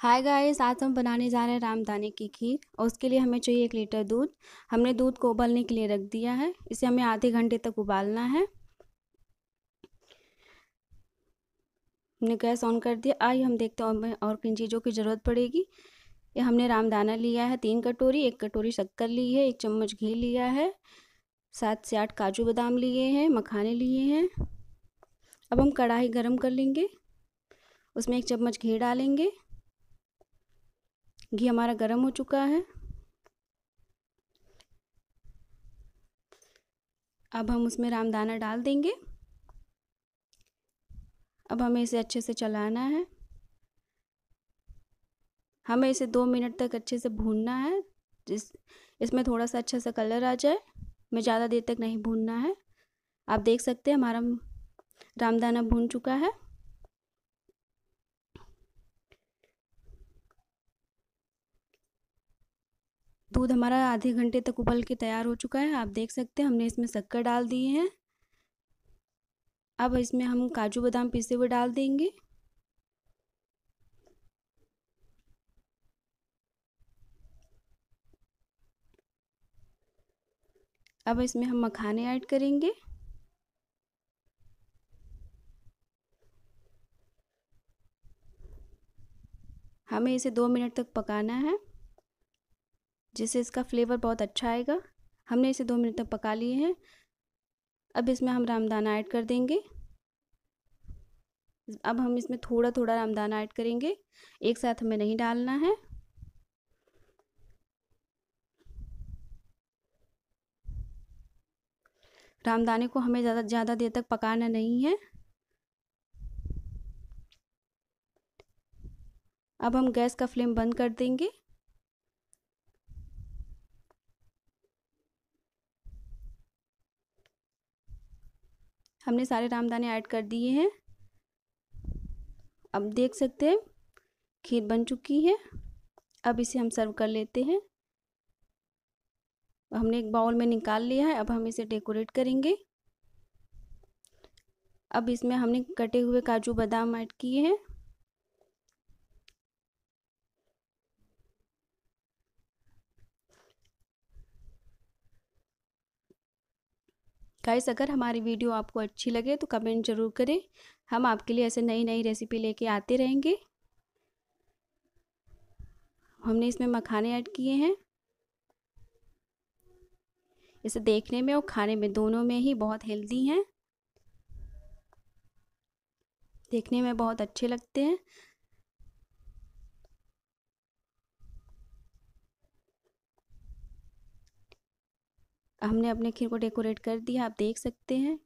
hi guys आज हम बनाने जा रहे हैं रामदाने की खीर और उसके लिए हमें चाहिए एक लीटर दूध हमने दूध को उबलने के लिए रख दिया है इसे हमें आधे घंटे तक उबालना है हमने गैस ऑन कर दिया आइए हम देखते हैं हमें और किन चीज़ों की ज़रूरत पड़ेगी ये हमने रामदाना लिया है तीन कटोरी एक कटोरी शक्कर ली है एक चम्मच घी लिया है सात से आठ काजू बादाम लिए हैं मखाने लिए हैं अब हम कढ़ाई गर्म कर लेंगे उसमें एक चम्मच घी डालेंगे घी हमारा गर्म हो चुका है अब हम उसमें रामदाना डाल देंगे अब हमें इसे अच्छे से चलाना है हमें इसे दो मिनट तक अच्छे से भूनना है जिस इसमें थोड़ा सा अच्छा सा कलर आ जाए हमें ज़्यादा देर तक नहीं भूनना है आप देख सकते हैं हमारा रामदाना भून चुका है दूध हमारा आधे घंटे तक उबल के तैयार हो चुका है आप देख सकते हैं हमने इसमें शक्कर डाल दिए हैं अब इसमें हम काजू बादाम पीसे हुए डाल देंगे अब इसमें हम मखाने ऐड करेंगे हमें इसे दो मिनट तक पकाना है जिससे इसका फ्लेवर बहुत अच्छा आएगा हमने इसे दो मिनट तक पका लिए हैं अब इसमें हम रामदाना ऐड कर देंगे अब हम इसमें थोड़ा थोड़ा रामदाना ऐड करेंगे एक साथ हमें नहीं डालना है रामदाने को हमें ज़्यादा ज़्यादा देर तक पकाना नहीं है अब हम गैस का फ्लेम बंद कर देंगे हमने सारे रामदाने ऐड कर दिए हैं अब देख सकते हैं खीर बन चुकी है अब इसे हम सर्व कर लेते हैं हमने एक बाउल में निकाल लिया है अब हम इसे डेकोरेट करेंगे अब इसमें हमने कटे हुए काजू बादाम ऐड किए हैं गाइस अगर हमारी वीडियो आपको अच्छी लगे तो कमेंट ज़रूर करें हम आपके लिए ऐसे नई नई रेसिपी लेके आते रहेंगे हमने इसमें मखाने ऐड किए हैं इसे देखने में और खाने में दोनों में ही बहुत हेल्दी हैं देखने में बहुत अच्छे लगते हैं हमने अपने खीर को डेकोरेट कर दिया आप देख सकते हैं